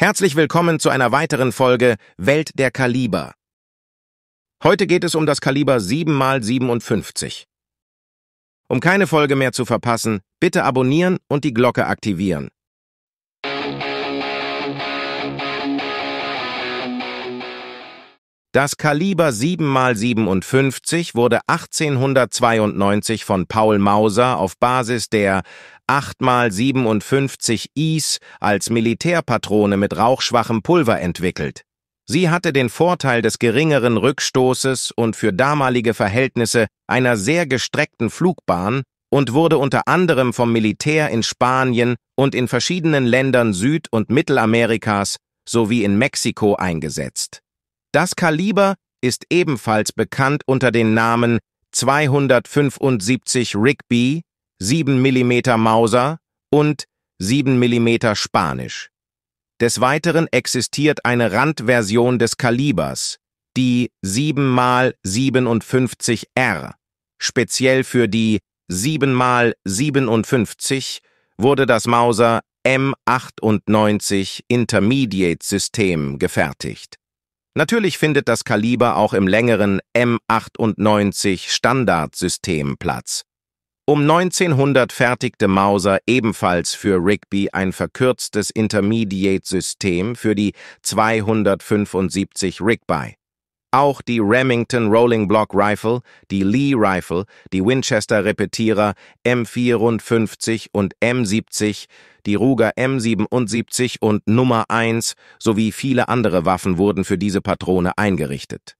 Herzlich willkommen zu einer weiteren Folge Welt der Kaliber. Heute geht es um das Kaliber 7x57. Um keine Folge mehr zu verpassen, bitte abonnieren und die Glocke aktivieren. Das Kaliber 7x57 wurde 1892 von Paul Mauser auf Basis der 8x57 Is als Militärpatrone mit rauchschwachem Pulver entwickelt. Sie hatte den Vorteil des geringeren Rückstoßes und für damalige Verhältnisse einer sehr gestreckten Flugbahn und wurde unter anderem vom Militär in Spanien und in verschiedenen Ländern Süd- und Mittelamerikas sowie in Mexiko eingesetzt. Das Kaliber ist ebenfalls bekannt unter den Namen 275 Rigby, 7 mm Mauser und 7 mm Spanisch. Des Weiteren existiert eine Randversion des Kalibers, die 7x57R. Speziell für die 7x57 wurde das Mauser M98 Intermediate System gefertigt. Natürlich findet das Kaliber auch im längeren M98 Standardsystem Platz. Um 1900 fertigte Mauser ebenfalls für Rigby ein verkürztes Intermediate-System für die 275 Rigby. Auch die Remington Rolling Block Rifle, die Lee Rifle, die Winchester Repetierer M54 und M70, die Ruger M77 und Nummer 1 sowie viele andere Waffen wurden für diese Patrone eingerichtet.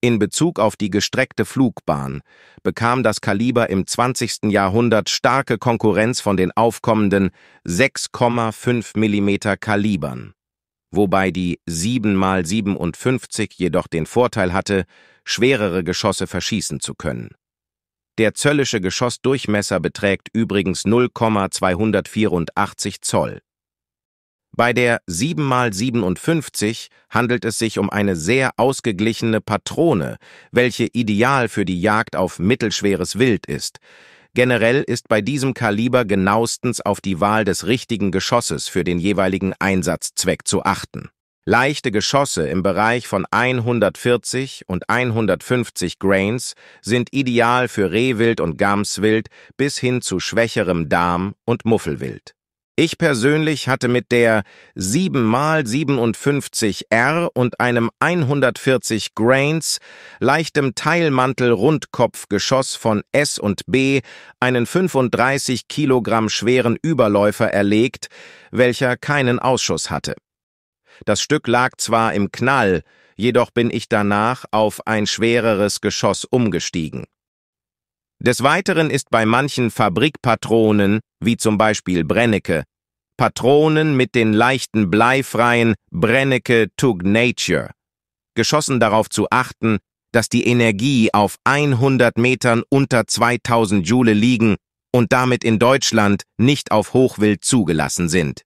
In Bezug auf die gestreckte Flugbahn bekam das Kaliber im 20. Jahrhundert starke Konkurrenz von den aufkommenden 6,5 mm Kalibern wobei die 7x57 jedoch den Vorteil hatte, schwerere Geschosse verschießen zu können. Der zöllische Geschossdurchmesser beträgt übrigens 0,284 Zoll. Bei der 7x57 handelt es sich um eine sehr ausgeglichene Patrone, welche ideal für die Jagd auf mittelschweres Wild ist, Generell ist bei diesem Kaliber genauestens auf die Wahl des richtigen Geschosses für den jeweiligen Einsatzzweck zu achten. Leichte Geschosse im Bereich von 140 und 150 Grains sind ideal für Rehwild und Gamswild bis hin zu schwächerem Darm- und Muffelwild. Ich persönlich hatte mit der 7x57R und einem 140 Grains leichtem Teilmantel-Rundkopfgeschoss von S und B einen 35 Kilogramm schweren Überläufer erlegt, welcher keinen Ausschuss hatte. Das Stück lag zwar im Knall, jedoch bin ich danach auf ein schwereres Geschoss umgestiegen. Des Weiteren ist bei manchen Fabrikpatronen, wie zum Beispiel Brennecke, Patronen mit den leichten bleifreien Brennecke Tug Nature, geschossen darauf zu achten, dass die Energie auf 100 Metern unter 2000 Joule liegen und damit in Deutschland nicht auf Hochwild zugelassen sind.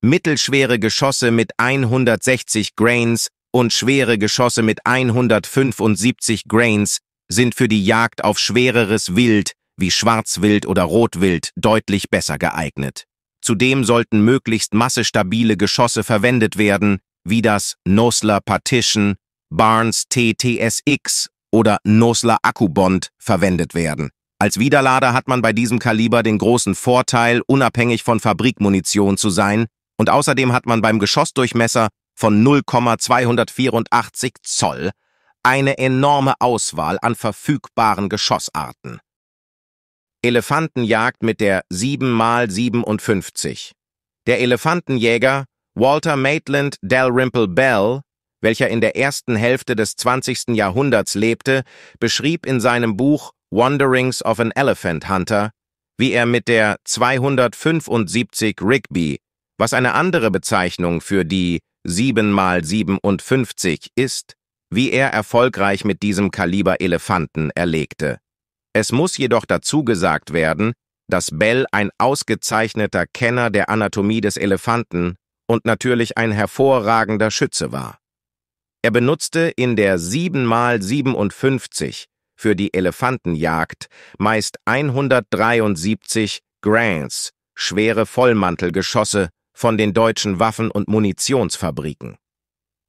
Mittelschwere Geschosse mit 160 Grains und schwere Geschosse mit 175 Grains sind für die Jagd auf schwereres Wild wie Schwarzwild oder Rotwild deutlich besser geeignet. Zudem sollten möglichst massestabile Geschosse verwendet werden, wie das Nosler Partition, Barnes TTSX oder Nosler Akkubond verwendet werden. Als Widerlader hat man bei diesem Kaliber den großen Vorteil, unabhängig von Fabrikmunition zu sein, und außerdem hat man beim Geschossdurchmesser von 0,284 Zoll eine enorme Auswahl an verfügbaren Geschossarten. Elefantenjagd mit der 7x57. Der Elefantenjäger Walter Maitland Dalrymple Bell, welcher in der ersten Hälfte des 20. Jahrhunderts lebte, beschrieb in seinem Buch Wanderings of an Elephant Hunter, wie er mit der 275 Rigby, was eine andere Bezeichnung für die 7x57 ist, wie er erfolgreich mit diesem Kaliber Elefanten erlegte. Es muss jedoch dazu gesagt werden, dass Bell ein ausgezeichneter Kenner der Anatomie des Elefanten und natürlich ein hervorragender Schütze war. Er benutzte in der 7x57 für die Elefantenjagd meist 173 Grants, schwere Vollmantelgeschosse von den deutschen Waffen- und Munitionsfabriken.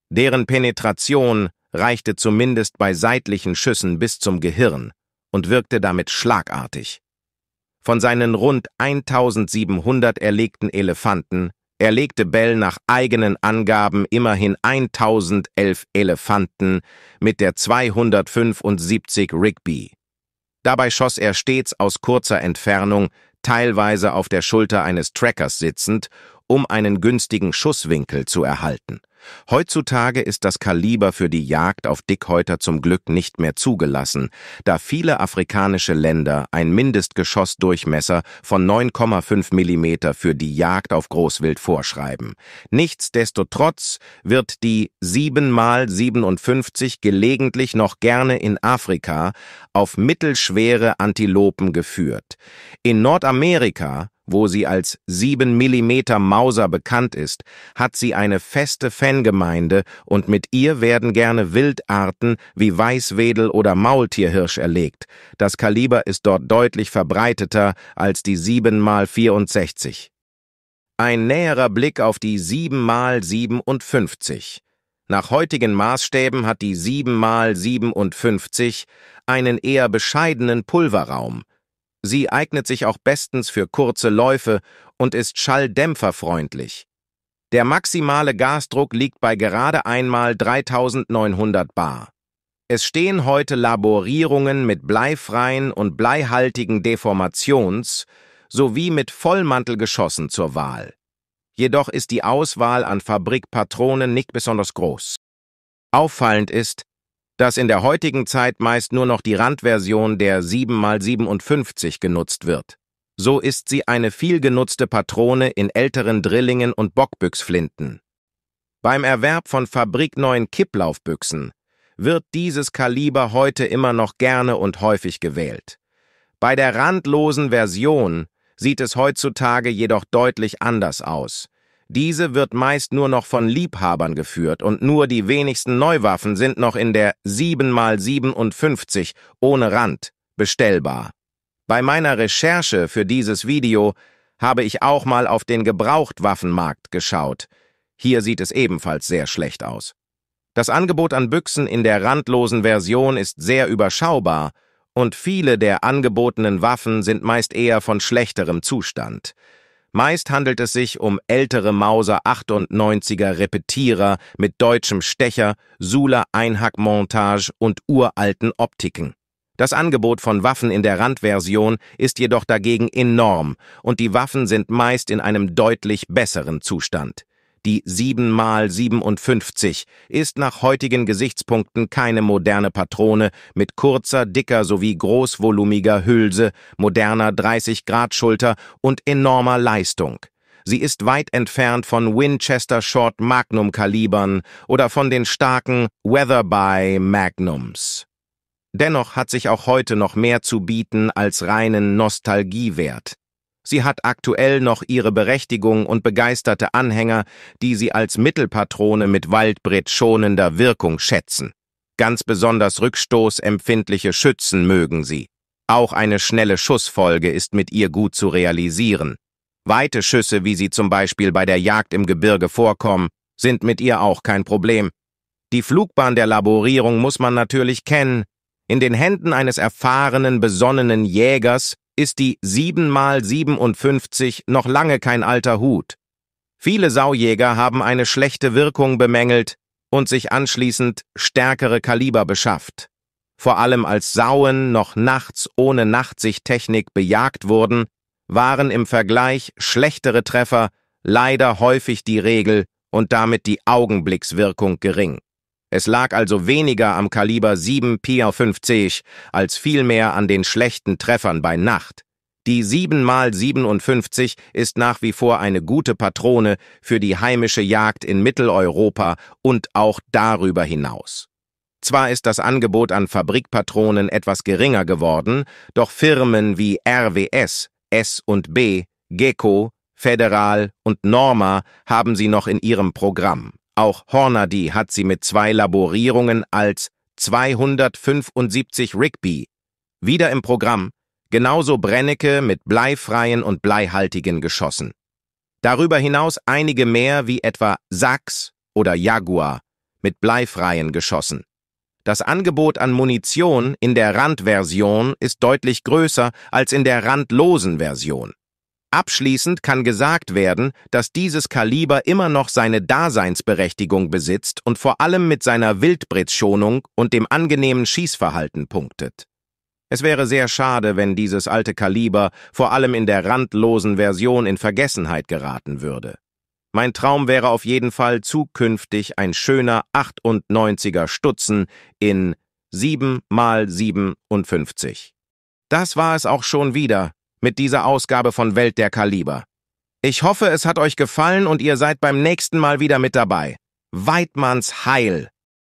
Deren Penetration reichte zumindest bei seitlichen Schüssen bis zum Gehirn und wirkte damit schlagartig. Von seinen rund 1700 erlegten Elefanten erlegte Bell nach eigenen Angaben immerhin 1011 Elefanten mit der 275 Rigby. Dabei schoss er stets aus kurzer Entfernung, teilweise auf der Schulter eines Trackers sitzend um einen günstigen Schusswinkel zu erhalten. Heutzutage ist das Kaliber für die Jagd auf Dickhäuter zum Glück nicht mehr zugelassen, da viele afrikanische Länder ein Mindestgeschossdurchmesser von 9,5 mm für die Jagd auf Großwild vorschreiben. Nichtsdestotrotz wird die 7x57 gelegentlich noch gerne in Afrika auf mittelschwere Antilopen geführt. In Nordamerika wo sie als 7 mm Mauser bekannt ist, hat sie eine feste Fangemeinde und mit ihr werden gerne Wildarten wie Weißwedel oder Maultierhirsch erlegt. Das Kaliber ist dort deutlich verbreiteter als die 7x64. Ein näherer Blick auf die 7x57. Nach heutigen Maßstäben hat die 7x57 einen eher bescheidenen Pulverraum – Sie eignet sich auch bestens für kurze Läufe und ist schalldämpferfreundlich. Der maximale Gasdruck liegt bei gerade einmal 3900 Bar. Es stehen heute Laborierungen mit bleifreien und bleihaltigen Deformations- sowie mit Vollmantelgeschossen zur Wahl. Jedoch ist die Auswahl an Fabrikpatronen nicht besonders groß. Auffallend ist, dass in der heutigen Zeit meist nur noch die Randversion der 7x57 genutzt wird. So ist sie eine vielgenutzte Patrone in älteren Drillingen und Bockbüchsflinten. Beim Erwerb von fabrikneuen Kipplaufbüchsen wird dieses Kaliber heute immer noch gerne und häufig gewählt. Bei der randlosen Version sieht es heutzutage jedoch deutlich anders aus. Diese wird meist nur noch von Liebhabern geführt und nur die wenigsten Neuwaffen sind noch in der 7x57 ohne Rand bestellbar. Bei meiner Recherche für dieses Video habe ich auch mal auf den Gebrauchtwaffenmarkt geschaut. Hier sieht es ebenfalls sehr schlecht aus. Das Angebot an Büchsen in der randlosen Version ist sehr überschaubar und viele der angebotenen Waffen sind meist eher von schlechterem Zustand. Meist handelt es sich um ältere Mauser 98er Repetierer mit deutschem Stecher, Sula Einhackmontage und uralten Optiken. Das Angebot von Waffen in der Randversion ist jedoch dagegen enorm und die Waffen sind meist in einem deutlich besseren Zustand. Die 7 mal 57 ist nach heutigen Gesichtspunkten keine moderne Patrone mit kurzer, dicker sowie großvolumiger Hülse, moderner 30-Grad-Schulter und enormer Leistung. Sie ist weit entfernt von Winchester Short Magnum Kalibern oder von den starken Weatherby Magnums. Dennoch hat sich auch heute noch mehr zu bieten als reinen Nostalgiewert. Sie hat aktuell noch ihre Berechtigung und begeisterte Anhänger, die sie als Mittelpatrone mit Waldbrett schonender Wirkung schätzen. Ganz besonders rückstoßempfindliche Schützen mögen sie. Auch eine schnelle Schussfolge ist mit ihr gut zu realisieren. Weite Schüsse, wie sie zum Beispiel bei der Jagd im Gebirge vorkommen, sind mit ihr auch kein Problem. Die Flugbahn der Laborierung muss man natürlich kennen. In den Händen eines erfahrenen, besonnenen Jägers ist die 7 mal 57 noch lange kein alter Hut. Viele Saujäger haben eine schlechte Wirkung bemängelt und sich anschließend stärkere Kaliber beschafft. Vor allem als Sauen noch nachts ohne Nachtsichttechnik bejagt wurden, waren im Vergleich schlechtere Treffer leider häufig die Regel und damit die Augenblickswirkung gering. Es lag also weniger am Kaliber 7 Pier 50 als vielmehr an den schlechten Treffern bei Nacht. Die 7x57 ist nach wie vor eine gute Patrone für die heimische Jagd in Mitteleuropa und auch darüber hinaus. Zwar ist das Angebot an Fabrikpatronen etwas geringer geworden, doch Firmen wie RWS, S und B, Gecko, Federal und Norma haben sie noch in ihrem Programm. Auch Hornady hat sie mit zwei Laborierungen als 275 Rigby. Wieder im Programm, genauso Brennecke mit bleifreien und bleihaltigen Geschossen. Darüber hinaus einige mehr wie etwa Sachs oder Jaguar mit bleifreien Geschossen. Das Angebot an Munition in der Randversion ist deutlich größer als in der randlosen Version. Abschließend kann gesagt werden, dass dieses Kaliber immer noch seine Daseinsberechtigung besitzt und vor allem mit seiner Wildbritzschonung und dem angenehmen Schießverhalten punktet. Es wäre sehr schade, wenn dieses alte Kaliber vor allem in der randlosen Version in Vergessenheit geraten würde. Mein Traum wäre auf jeden Fall zukünftig ein schöner 98er Stutzen in 7 mal 57. Das war es auch schon wieder mit dieser Ausgabe von Welt der Kaliber. Ich hoffe, es hat euch gefallen und ihr seid beim nächsten Mal wieder mit dabei. Weidmanns Heil!